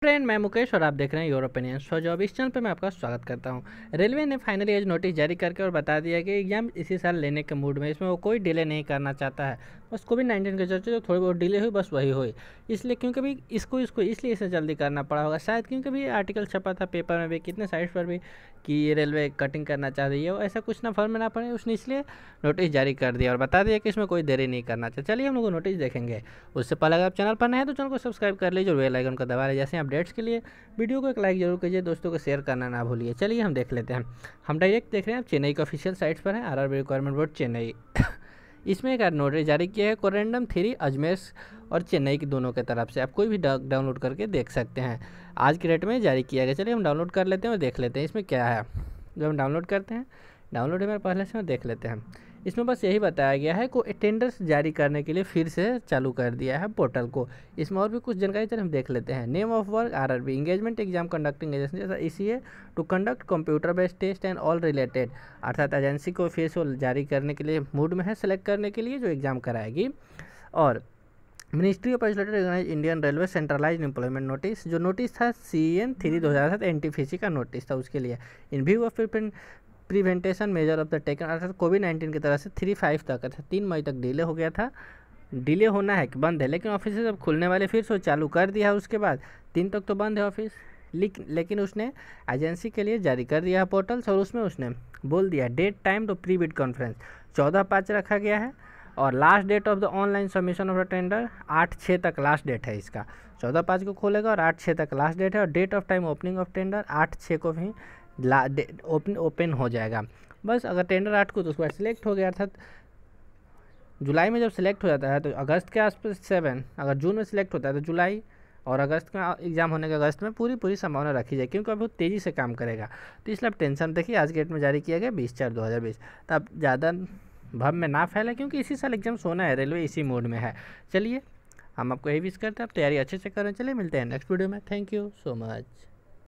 friend मैं मुकेश और आप देख रहे हैं यूरोपियन ओपिनियन सो जॉब इस चैनल पर मैं आपका स्वागत करता हूं रेलवे ने फाइनली आज नोटिस जारी करके और बता दिया कि एग्जाम इसी साल लेने के मूड में इसमें वो कोई डिले नहीं करना चाहता है बस कोविड नाइन्टीन के चलते जो तो थोड़ी बहुत डिले हुई बस वही हुई इसलिए क्योंकि भी इसको इसको इसलिए इसे जल्दी करना पड़ा होगा शायद क्योंकि भी आर्टिकल छपा था पेपर में भी कितने साइट्स पर भी कि ये रेलवे कटिंग करना चाह रही है और ऐसा कुछ ना फॉर्म में ना पड़े उसने इसलिए नोटिस जारी कर दिया और बता दिया कि इसमें कोई देरी नहीं करना चाहिए चलिए हम लोग नोटिस देखेंगे उससे पहले अगर आप चैनल पर नए हैं तो चैनल को सब्सक्राइब कर लीजिए और बेल आइकन को दबा लीजिए जैसे अपडेट्स के लिए वीडियो को एक लाइक जरूर कीजिए दोस्तों को शेयर करना ना भूलिए चलिए हम देख लेते हैं हम डायरेक्ट देख रहे हैं आप चेन्नई के ऑफिशियल साइट्स पर हैं आर रिक्वायरमेंट बोर्ड चेन्नई इसमें एक नोटरी जारी किया है कोरेंडम थ्री अजमेर और चेन्नई की दोनों के तरफ से आप कोई भी डाउनलोड करके देख सकते हैं आज के डेट में जारी किया गया चलिए हम डाउनलोड कर लेते हैं और देख लेते हैं इसमें क्या है जब हम डाउनलोड करते हैं डाउनलोड है मेरे पहले से देख लेते हैं इसमें बस यही बताया गया है को अटेंडेंस जारी करने के लिए फिर से चालू कर दिया है पोर्टल को इसमें और भी कुछ जानकारी चल हम देख लेते हैं name of work R R B engagement exam conducting agency जैसा इसी है to conduct computer based test and all related अर्थात एजेंसी को फिर से जारी करने के लिए मूड में है सेलेक्ट करने के लिए जो एग्ज़ाम कराएगी और ministry of educated organize Indian railway centralize employment notice जो नोटिस था सी एन थ्री दो हज़ार सात एन टी का नोटिस था उसके लिए in view of prevention measure of the taken अर्थात कोविड नाइन्टीन की तरह से थ्री फाइव तक अर्थात तीन मई तक डिले हो गया था डिले होना है कि बंद है लेकिन ऑफिस अब खुलने वाले फिर से चालू कर दिया उसके बाद तीन तक तो बंद है ऑफिस लेकिन उसने एजेंसी के लिए जारी कर दिया है पोर्टल्स और उसमें उसने बोल दिया date time to pre bid conference चौदह पाँच रखा गया है और last date of the online submission of the tender आठ छः तक लास्ट डेट है इसका चौदह पाँच को खोलेगा और आठ छः तक लास्ट डेट है और date of time opening of tender आठ छः को भी ला ओपन ओपन हो जाएगा बस अगर टेंडर आठ को तो उसके बाद सिलेक्ट हो गया अर्थात जुलाई में जब सिलेक्ट हो जाता है तो अगस्त के आसपास सेवन अगर जून में सिलेक्ट होता है तो जुलाई और अगस्त का एग्ज़ाम होने के अगस्त में पूरी पूरी संभावना रखी जाए क्योंकि अभी बहुत तेज़ी से काम करेगा तो इसलिए अब टेंशन देखिए आज गेट में जारी किया गया बीस चार दो हज़ार बीस तो अब ज़्यादा भव में ना फैला क्योंकि इसी साल एग्जाम सोना है रेलवे इसी मोड में है चलिए हम आपको यही विश करते हैं आप तैयारी अच्छे से करें चलिए मिलते हैं नेक्स्ट वीडियो में थैंक यू सो मच